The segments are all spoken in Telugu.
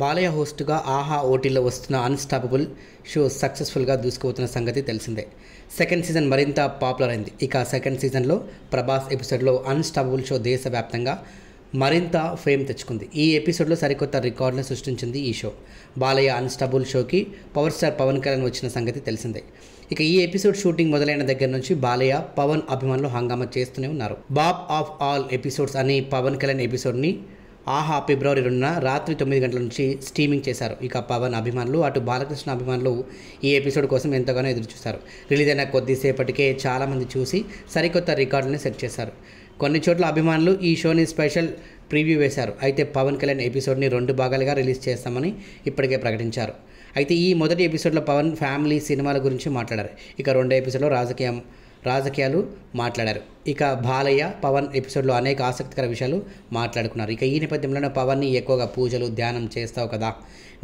బాలయ్య హోస్ట్గా ఆహా ఓటీలో వస్తున్న అన్స్టాపబుల్ షో సక్సెస్ఫుల్గా దూసుకుపోతున్న సంగతి తెలిసిందే సెకండ్ సీజన్ మరింత పాపులర్ అయింది ఇక సెకండ్ సీజన్లో ప్రభాస్ ఎపిసోడ్లో అన్స్టాపబుల్ షో దేశవ్యాప్తంగా మరింత ఫేమ్ తెచ్చుకుంది ఈ ఎపిసోడ్లో సరికొత్త రికార్డును సృష్టించింది ఈ షో బాలయ్య అన్స్టబుల్ షోకి పవర్ స్టార్ పవన్ కళ్యాణ్ వచ్చిన సంగతి తెలిసిందే ఇక ఈ ఎపిసోడ్ షూటింగ్ మొదలైన దగ్గర నుంచి బాలయ్య పవన్ అభిమానులు హంగామా చేస్తూనే ఉన్నారు బాబ్ ఆఫ్ ఆల్ ఎపిసోడ్స్ అని పవన్ కళ్యాణ్ ఎపిసోడ్ని ఆహా ఫిబ్రవరి రెండున రాత్రి తొమ్మిది గంటల నుంచి స్ట్రీమింగ్ చేశారు ఇక పవన్ అభిమానులు అటు బాలకృష్ణ అభిమానులు ఈ ఎపిసోడ్ కోసం ఎంతగానో ఎదురుచూశారు రిలీజ్ అయిన కొద్దిసేపటికే చాలామంది చూసి సరికొత్త రికార్డులను సెట్ చేశారు కొన్ని చోట్ల అభిమానులు ఈ షోని స్పెషల్ ప్రివ్యూ వేశారు అయితే పవన్ కళ్యాణ్ ఎపిసోడ్ని రెండు భాగాలుగా రిలీజ్ చేస్తామని ఇప్పటికే ప్రకటించారు అయితే ఈ మొదటి ఎపిసోడ్లో పవన్ ఫ్యామిలీ సినిమాల గురించి మాట్లాడారు ఇక రెండు ఎపిసోడ్లో రాజకీయం రాజకీయాలు మాట్లాడారు ఇక బాలయ్య పవన్ ఎపిసోడ్లో అనేక ఆసక్తికర విషయాలు మాట్లాడుకున్నారు ఇక ఈ నేపథ్యంలోనే పవన్ని ఎక్కువగా పూజలు ధ్యానం చేస్తావు కదా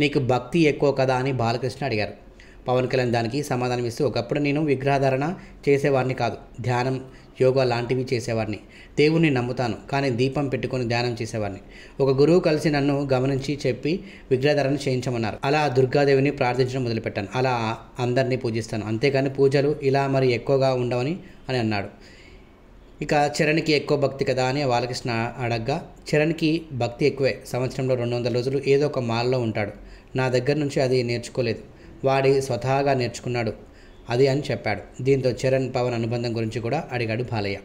నీకు భక్తి ఎక్కువ కదా అని బాలకృష్ణ అడిగారు పవన్ కళ్యాణ్ దానికి సమాధానం ఇస్తూ ఒకప్పుడు నేను విగ్రహధారణ చేసేవాడిని కాదు ధ్యానం యోగా లాంటివి చేసేవాడిని దేవుణ్ణి నమ్ముతాను కానీ దీపం పెట్టుకొని ధ్యానం చేసేవాడిని ఒక గురువు కలిసి నన్ను గమనించి చెప్పి విగ్రహధారణ చేయించమన్నారు అలా దుర్గాదేవిని ప్రార్థించడం మొదలుపెట్టాను అలా అందరినీ పూజిస్తాను అంతేకాని పూజలు ఇలా మరి ఎక్కువగా ఉండవని అని అన్నాడు ఇక చరణ్కి ఎక్కువ భక్తి కదా అని బాలకృష్ణ అడగ్గా చరణ్కి భక్తి ఎక్కువే సంవత్సరంలో రెండు వందల రోజులు ఏదో ఒక మాల్లో ఉంటాడు నా దగ్గర నుంచి అది నేర్చుకోలేదు వాడి స్వతహాగా నేర్చుకున్నాడు అది అని చెప్పాడు దీంతో చరణ్ పవన్ అనుబంధం గురించి కూడా అడిగాడు బాలయ్య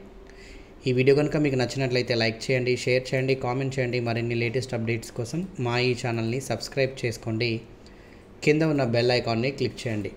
ఈ వీడియో కనుక మీకు నచ్చినట్లయితే లైక్ చేయండి షేర్ చేయండి కామెంట్ చేయండి మరిన్ని లేటెస్ట్ అప్డేట్స్ కోసం మా ఈ ఛానల్ని సబ్స్క్రైబ్ చేసుకోండి కింద ఉన్న బెల్ ఐకాన్ని క్లిక్ చేయండి